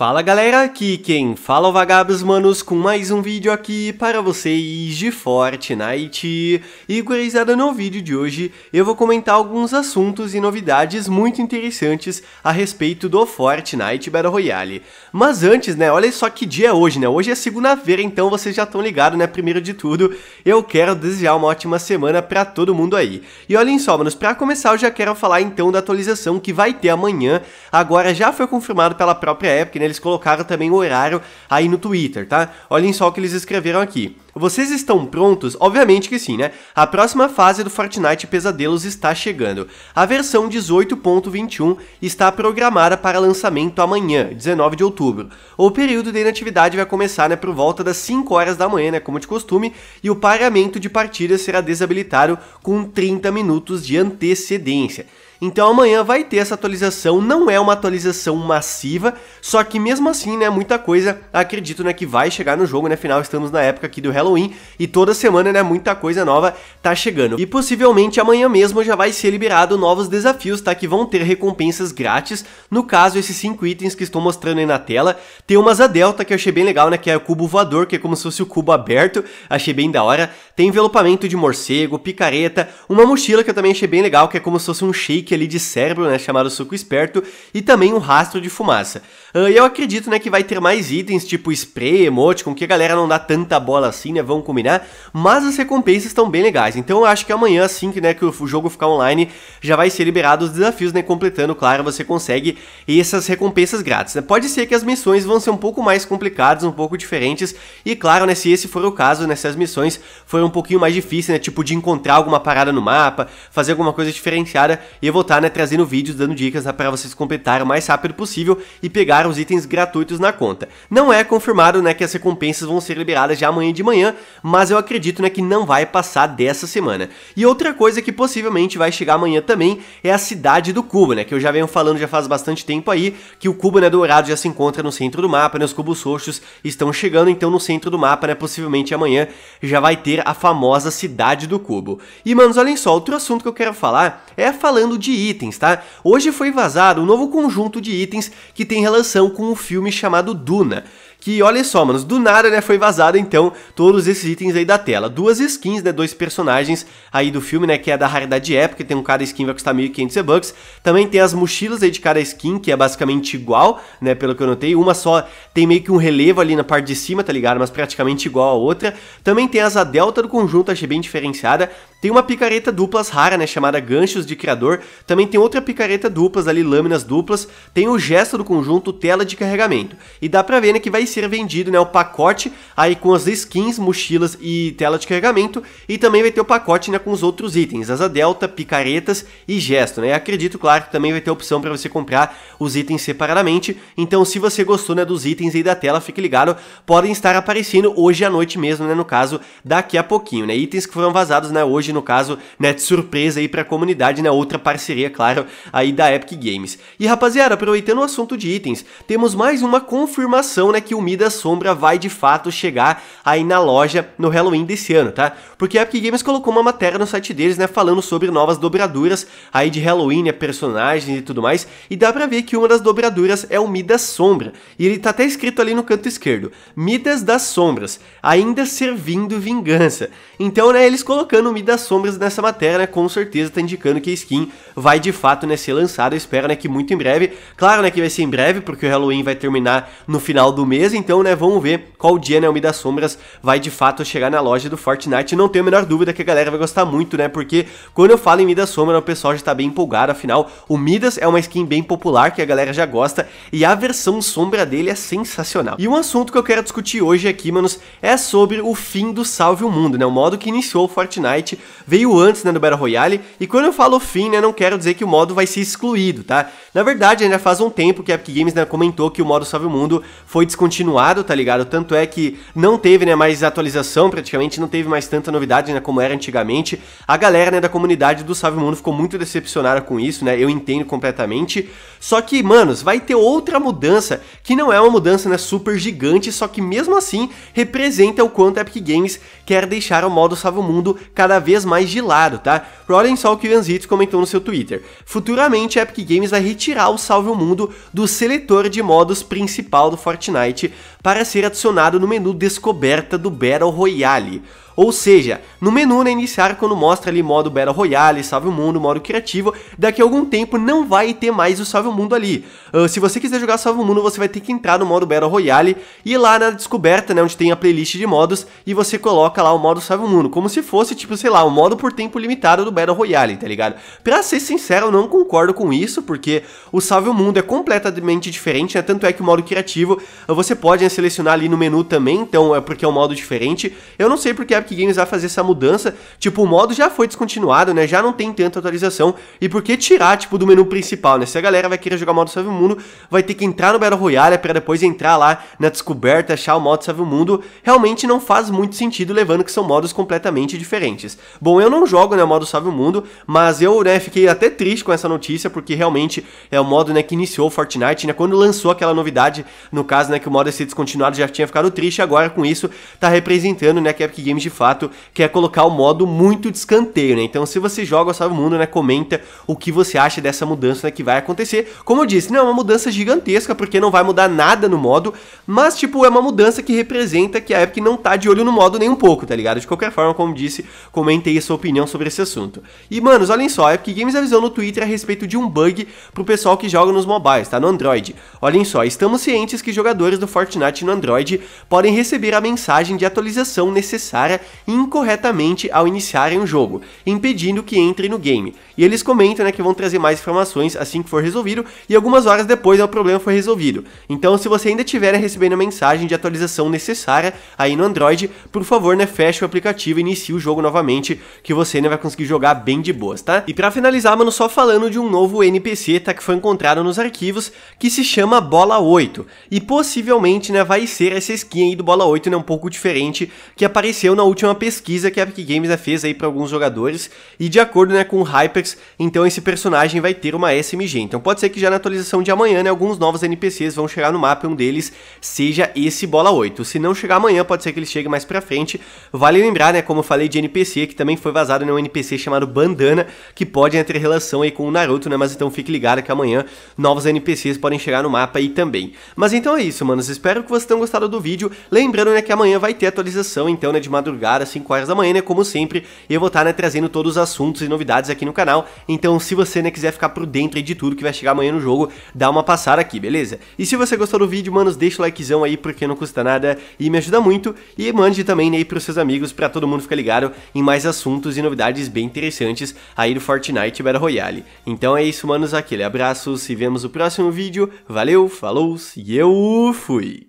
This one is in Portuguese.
Fala galera, aqui quem fala é o Vagabos Manos com mais um vídeo aqui para vocês de Fortnite. E gurizada, no vídeo de hoje eu vou comentar alguns assuntos e novidades muito interessantes a respeito do Fortnite Battle Royale. Mas antes, né, olha só que dia é hoje, né, hoje é segunda-feira, então vocês já estão ligados, né, primeiro de tudo, eu quero desejar uma ótima semana para todo mundo aí. E olhem só, manos, para começar eu já quero falar então da atualização que vai ter amanhã, agora já foi confirmado pela própria Epic, né, eles colocaram também o horário aí no Twitter, tá? Olhem só o que eles escreveram aqui. Vocês estão prontos? Obviamente que sim, né? A próxima fase do Fortnite Pesadelos está chegando. A versão 18.21 está programada para lançamento amanhã, 19 de outubro. O período de inatividade vai começar né, por volta das 5 horas da manhã, né, como de costume, e o pagamento de partidas será desabilitado com 30 minutos de antecedência. Então amanhã vai ter essa atualização, não é uma atualização massiva, só que mesmo assim, né, muita coisa, acredito, né, que vai chegar no jogo, né, final estamos na época aqui do Halloween e toda semana, né, muita coisa nova tá chegando. E possivelmente amanhã mesmo já vai ser liberado novos desafios, tá, que vão ter recompensas grátis, no caso esses cinco itens que estou mostrando aí na tela, tem umas a Delta que eu achei bem legal, né, que é o cubo voador, que é como se fosse o cubo aberto, achei bem da hora, tem envelopamento de morcego, picareta, uma mochila que eu também achei bem legal, que é como se fosse um shake replique ali de cérebro, né, chamado suco esperto, e também um rastro de fumaça. Uh, e eu acredito, né, que vai ter mais itens tipo spray, com que a galera não dá tanta bola assim, né, vamos combinar, mas as recompensas estão bem legais. Então eu acho que amanhã, assim que, né, que o jogo ficar online, já vai ser liberado os desafios, né, completando, claro, você consegue essas recompensas grátis. Né? Pode ser que as missões vão ser um pouco mais complicadas, um pouco diferentes, e claro, né, se esse for o caso, né, se as missões forem um pouquinho mais difíceis, né, tipo de encontrar alguma parada no mapa, fazer alguma coisa diferenciada, eu vou vou estar tá, né, trazendo vídeos, dando dicas né, para vocês completarem o mais rápido possível e pegar os itens gratuitos na conta. Não é confirmado né, que as recompensas vão ser liberadas já amanhã de manhã, mas eu acredito né, que não vai passar dessa semana. E outra coisa que possivelmente vai chegar amanhã também é a cidade do Cubo, né, que eu já venho falando já faz bastante tempo aí, que o Cubo né, Dourado já se encontra no centro do mapa, né, os cubos roxos estão chegando, então no centro do mapa, né, possivelmente amanhã já vai ter a famosa cidade do Cubo. E, manos, olhem só, outro assunto que eu quero falar é falando de de itens, tá? Hoje foi vazado um novo conjunto de itens que tem relação com um filme chamado Duna. Que olha só, mano do nada né, foi vazado então todos esses itens aí da tela. Duas skins, né, dois personagens aí do filme, né, que é da raridade épica, tem um cada skin vai custar 1.500 bucks. Também tem as mochilas aí de cada skin, que é basicamente igual, né, pelo que eu notei. Uma só tem meio que um relevo ali na parte de cima, tá ligado? Mas praticamente igual a outra. Também tem a delta do conjunto, achei bem diferenciada. Tem uma picareta duplas rara, né, chamada ganchos de criador. Também tem outra picareta duplas ali, lâminas duplas. Tem o gesto do conjunto tela de carregamento. E dá pra ver, né, que vai ser vendido, né, o pacote aí com as skins, mochilas e tela de carregamento. E também vai ter o pacote, né, com os outros itens, asa delta, picaretas e gesto, né. Acredito, claro, que também vai ter opção para você comprar os itens separadamente. Então, se você gostou, né, dos itens aí da tela, fique ligado, podem estar aparecendo hoje à noite mesmo, né, no caso, daqui a pouquinho, né. Itens que foram vazados, né, hoje no caso, né, de surpresa aí pra comunidade, né, outra parceria, claro, aí da Epic Games. E rapaziada, aproveitando o assunto de itens, temos mais uma confirmação, né, que o Midas Sombra vai de fato chegar aí na loja no Halloween desse ano, tá? Porque a Epic Games colocou uma matéria no site deles, né, falando sobre novas dobraduras aí de Halloween, né, personagens e tudo mais, e dá pra ver que uma das dobraduras é o Midas Sombra, e ele tá até escrito ali no canto esquerdo, Midas das Sombras, ainda servindo vingança. Então, né, eles colocando o Midas as sombras nessa matéria, né? Com certeza tá indicando que a skin vai de fato, né, ser lançada. Eu espero, né, que muito em breve. Claro, né, que vai ser em breve, porque o Halloween vai terminar no final do mês. Então, né, vamos ver qual dia, né, o Midas das Sombras vai de fato chegar na loja do Fortnite. Não tenho a menor dúvida que a galera vai gostar muito, né? Porque quando eu falo em Midas Sombra, o pessoal já tá bem empolgado. Afinal, o Midas é uma skin bem popular que a galera já gosta. E a versão sombra dele é sensacional. E um assunto que eu quero discutir hoje aqui, manos, é sobre o fim do Salve o Mundo, né? O modo que iniciou o Fortnite, veio antes né, do Battle Royale, e quando eu falo fim, né, não quero dizer que o modo vai ser excluído, tá? Na verdade, ainda faz um tempo que a Epic Games né, comentou que o modo Salve o Mundo foi descontinuado, tá ligado? Tanto é que não teve né, mais atualização, praticamente não teve mais tanta novidade né, como era antigamente. A galera né, da comunidade do Salve o Mundo ficou muito decepcionada com isso, né? Eu entendo completamente. Só que, manos, vai ter outra mudança, que não é uma mudança né, super gigante, só que mesmo assim representa o quanto a Epic Games quer deixar o modo Salve o Mundo cada vez vez mais de lado, tá? Rodden Salkiranzitz comentou no seu Twitter, futuramente a Epic Games vai retirar o Salve o Mundo do seletor de modos principal do Fortnite para ser adicionado no menu Descoberta do Battle Royale. Ou seja, no menu na né, iniciar, quando mostra ali modo Battle Royale, Salve o Mundo, modo criativo, daqui a algum tempo não vai ter mais o Salve o Mundo ali. Uh, se você quiser jogar Salve o Mundo, você vai ter que entrar no modo Battle Royale e ir lá na descoberta, né, onde tem a playlist de modos, e você coloca lá o modo Salve o Mundo, como se fosse, tipo, sei lá, um modo por tempo limitado do Battle Royale, tá ligado? Pra ser sincero, eu não concordo com isso, porque o Salve o Mundo é completamente diferente, né, tanto é que o modo criativo, ah, você pode selecionar ali no menu também, então é porque é um modo diferente. Eu não sei porque a Epic Games vai fazer essa mudança, tipo, o modo já foi descontinuado, né, já não tem tanta atualização, e por que tirar, tipo, do menu principal, né? Se a galera vai querer jogar o modo Save o Mundo, vai ter que entrar no Battle Royale para depois entrar lá na descoberta, achar o modo Save o Mundo, realmente não faz muito sentido, levando que são modos completamente diferentes. Bom, eu não jogo, né, o modo Save o Mundo, mas eu, né, fiquei até triste com essa notícia, porque realmente é o modo, né, que iniciou o Fortnite, né, quando lançou aquela novidade, no caso, né, que o modo ia ser descontinuado, descontinuado já tinha ficado triste, agora com isso tá representando, né, que a Epic Games de fato quer colocar o modo muito de escanteio, né? Então, se você joga o Salve Mundo, né, comenta o que você acha dessa mudança né, que vai acontecer. Como eu disse, não é uma mudança gigantesca, porque não vai mudar nada no modo, mas tipo, é uma mudança que representa que a Epic não tá de olho no modo nem um pouco, tá ligado? De qualquer forma, como disse, comente aí sua opinião sobre esse assunto. E, manos, olhem só, a Epic Games avisou no Twitter a respeito de um bug pro pessoal que joga nos mobiles, tá? No Android. Olhem só, estamos cientes que jogadores do Fortnite Illuminati no Android podem receber a mensagem de atualização necessária incorretamente ao iniciarem o jogo, impedindo que entrem no game. E eles comentam né, que vão trazer mais informações assim que for resolvido, e algumas horas depois o problema foi resolvido. Então, se você ainda estiver recebendo a mensagem de atualização necessária aí no Android, por favor, né, feche o aplicativo e inicie o jogo novamente, que você né, vai conseguir jogar bem de boas, tá? E para finalizar, mano, só falando de um novo NPC tá, que foi encontrado nos arquivos, que se chama Bola 8, e possivelmente né, ainda vai ser essa skin aí do Bola 8, né, um pouco diferente, que apareceu na última pesquisa que a Epic Games né, fez aí para alguns jogadores, e de acordo, né, com o Hypex, então esse personagem vai ter uma SMG. Então pode ser que já na atualização de amanhã, né, alguns novos NPCs vão chegar no mapa, um deles seja esse Bola 8. Se não chegar amanhã, pode ser que ele chegue mais pra frente. Vale lembrar, né, como eu falei de NPC, que também foi vazado, né, um NPC chamado Bandana, que pode né, ter relação aí com o Naruto, né, mas então fique ligado que amanhã novos NPCs podem chegar no mapa aí também. Mas então é isso, manos, espero que que vocês tenham gostado do vídeo. Lembrando, né, que amanhã vai ter atualização, então, né, de madrugada, 5 horas da manhã, né, como sempre. E eu vou estar, né, trazendo todos os assuntos e novidades aqui no canal. Então, se você, né, quiser ficar por dentro de tudo que vai chegar amanhã no jogo, dá uma passada aqui, beleza? E se você gostou do vídeo, manos, deixa o likezão aí, porque não custa nada e me ajuda muito. E mande também, né, aí pros seus amigos, pra todo mundo ficar ligado em mais assuntos e novidades bem interessantes aí do Fortnite Battle Royale. Então é isso, manos, aquele abraço, se vemos no próximo vídeo. Valeu, falou e eu fui!